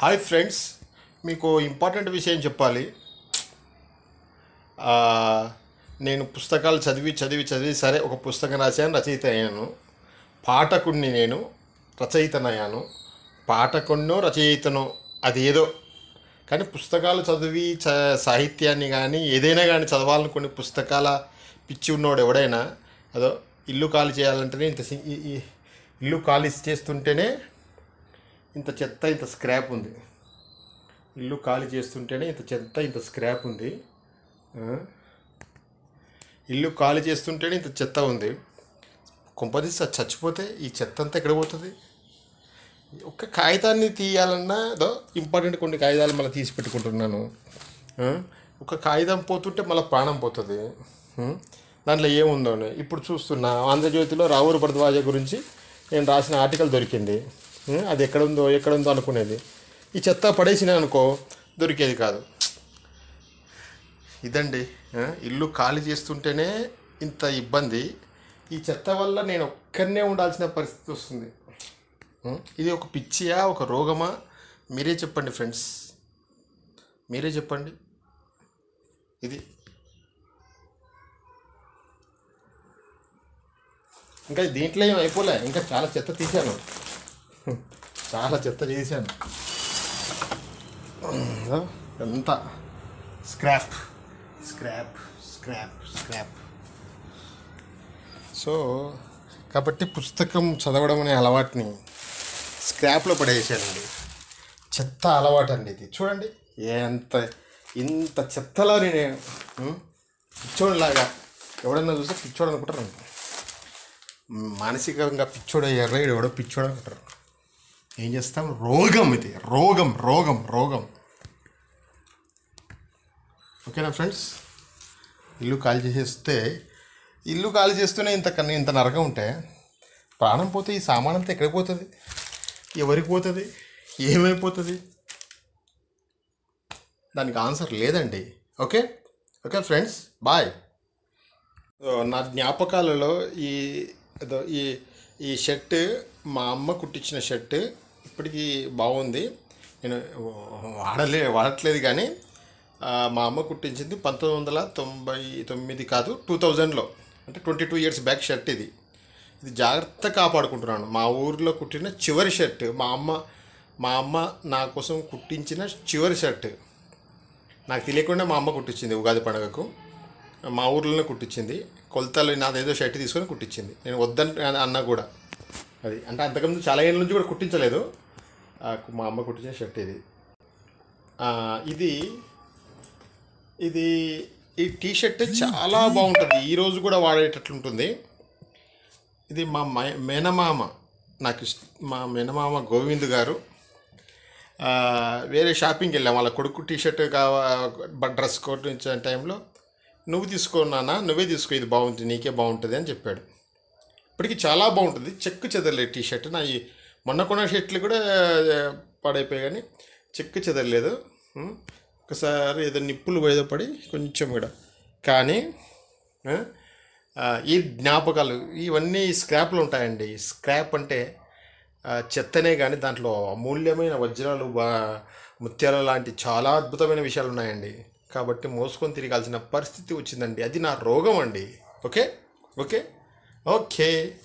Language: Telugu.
హాయ్ ఫ్రెండ్స్ మీకు ఇంపార్టెంట్ విషయం చెప్పాలి నేను పుస్తకాలు చదివి చదివి చదివి సరే ఒక పుస్తకం రాశాను రచయిత అయ్యాను పాఠకుడిని నేను రచయితనయ్యాను పాఠకుడినో రచయితనో అది ఏదో కానీ పుస్తకాలు చదివి చ సాహిత్యాన్ని కానీ ఏదైనా కానీ చదవాలనుకునే పుస్తకాల పిచ్చి ఉన్నవాడు ఎవడైనా అదో ఇల్లు ఖాళీ చేయాలంటేనే ఇంత ఇల్లు ఖాళీ చేస్తుంటేనే ఇంత చెత్త ఇంత స్క్రాప్ ఉంది ఇల్లు ఖాళీ చేస్తుంటేనే ఇంత చెత్త ఇంత స్క్రాప్ ఉంది ఇల్లు ఖాళీ చేస్తుంటేనే ఇంత చెత్త ఉంది కొంపదీసి చచ్చిపోతే ఈ చెత్త అంతా ఎక్కడ పోతుంది ఒక్క కాగితాన్ని తీయాలన్నా ఏదో ఇంపార్టెంట్ కొన్ని కాగితాలు మళ్ళీ తీసి పెట్టుకుంటున్నాను ఒక కాగితం పోతుంటే మళ్ళీ ప్రాణం పోతుంది దాంట్లో ఏముందో ఇప్పుడు చూస్తున్నా ఆంధ్రజ్యోతిలో రావూరు భరద్వాజ గురించి నేను రాసిన ఆర్టికల్ దొరికింది అది ఎక్కడుందో ఎక్కడుందో అనుకునేది ఈ చెత్త పడేసిన అనుకో దొరికేది కాదు ఇదండి ఇల్లు ఖాళీ చేస్తుంటేనే ఇంత ఇబ్బంది ఈ చెత్త వల్ల నేను ఒక్కరినే ఉండాల్సిన పరిస్థితి వస్తుంది ఇది ఒక పిచ్చియా ఒక రోగమా మీరే చెప్పండి ఫ్రెండ్స్ మీరే చెప్పండి ఇది ఇంకా దీంట్లో ఏం అయిపోలే ఇంకా చాలా చెత్త తీశాను చాలా చెత్త చేశాను ఎంత scrap scrap scrap scrap so కాబట్టి పుస్తకం చదవడం అనే అలవాటుని స్క్రాప్లో పడేసానండి చెత్త అలవాటు అండి ఇది చూడండి ఎంత ఇంత చెత్తలో నేను పిచ్చోడిలాగా ఎవడన్నా చూస్తే పిచ్చోడు అనుకుంటారు మానసికంగా పిచ్చోడు ఎర్రయుడు ఎవడో పిచ్చోడు అనుకుంటారు ఏం చేస్తాం రోగం ఇది రోగం రోగం రోగం ఓకేనా ఫ్రెండ్స్ ఇల్లు ఖాళీ చేసేస్తే ఇల్లు ఖాళీ చేస్తూనే ఇంత ఇంత నరకం ఉంటే ప్రాణం పోతే ఈ సామాన్ అంతా ఎక్కడికి పోతుంది ఎవరికి పోతుంది ఏమైపోతుంది దానికి ఆన్సర్ లేదండి ఓకే ఓకే ఫ్రెండ్స్ బాయ్ నా జ్ఞాపకాలలో ఈ ఈ ఈ షర్ట్ మా అమ్మ కుట్టించిన షర్ట్ ఇప్పటికీ బాగుంది నేను వాడలే వాడట్లేదు కానీ మా అమ్మ కుట్టించింది పంతొమ్మిది వందల తొంభై తొమ్మిది కాదు టూ థౌజండ్లో అంటే twenty two years back shirt ఇది ఇది జాగ్రత్త కాపాడుకుంటున్నాను మా ఊరిలో కుట్టిన చివరి షర్ట్ మా అమ్మ మా అమ్మ నా కోసం కుట్టించిన చివరి షర్ట్ నాకు తెలియకుండా మా అమ్మ కుట్టించింది ఉగాది పండుగకు మా ఊర్లోనే కుట్టించింది కొలతలు నాదేదో షర్ట్ తీసుకొని కుట్టించింది నేను వద్దంటే అన్నా కూడా అది అంటే అంతకుముందు చాలా ఏళ్ళ నుంచి కూడా కుట్టించలేదు మా అమ్మ కుట్టించిన షర్ట్ ఇది ఇది ఇది ఈ టీ షర్ట్ చాలా బాగుంటుంది ఈరోజు కూడా వాడేటట్లుంటుంది ఇది మా మేనమామ నాకు మా మేనమామ గోవింద్ గారు వేరే షాపింగ్కి వెళ్ళాం వాళ్ళ కొడుకు టీ షర్ట్ కావా డ్రెస్ కోట్ టైంలో నువ్వు తీసుకున్నానా నువ్వే తీసుకో ఇది బాగుంటుంది నీకే బాగుంటుంది అని చెప్పాడు ఇప్పటికీ చాలా బాగుంటుంది చెక్కు చెదరలేదు టీ షర్ట్ నా ఈ మొన్న కొన్న షర్ట్లు కూడా పాడైపోయాయి కానీ చెక్కు చెదరలేదు ఒకసారి ఏదో నిప్పులు ఏదో పడి కొంచెం కూడా కానీ ఈ జ్ఞాపకాలు ఇవన్నీ స్క్రాప్లు ఉంటాయండి స్క్రాప్ అంటే చెత్తనే కానీ దాంట్లో అమూల్యమైన వజ్రాలు ముత్యాల లాంటి చాలా అద్భుతమైన విషయాలు ఉన్నాయండి కాబట్టి మోసుకొని తిరగాల్సిన పరిస్థితి వచ్చిందండి అది నా రోగం అండి ఓకే ఓకే Okay.